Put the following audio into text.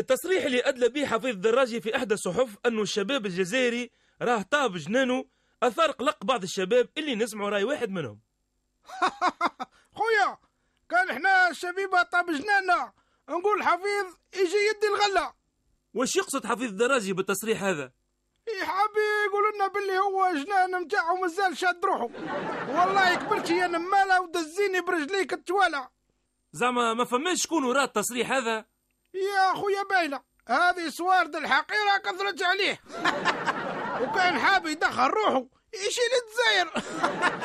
التصريح اللي أدلى به حفيظ الدراجي في إحدى الصحف أنه الشباب الجزائري راه طاب جنانه أثار قلق بعض الشباب اللي نسمعوا راي واحد منهم خويا كان احنا الشبيبة طاب جنانا نقول حفيظ يجي يدي الغلة وش يقصد حفيظ الدراجي بالتصريح هذا؟ يحبي يقول لنا باللي هو جنان نتاعو مازال شاد روحه والله كبرت يا نماله ودزيني برجليك التوالع زعما ما فماش شكون وراء التصريح هذا يا خويا باينه هذه سوارد الحقيره كثرت عليه وكان حاب يدخل روحه يشيل الجزائر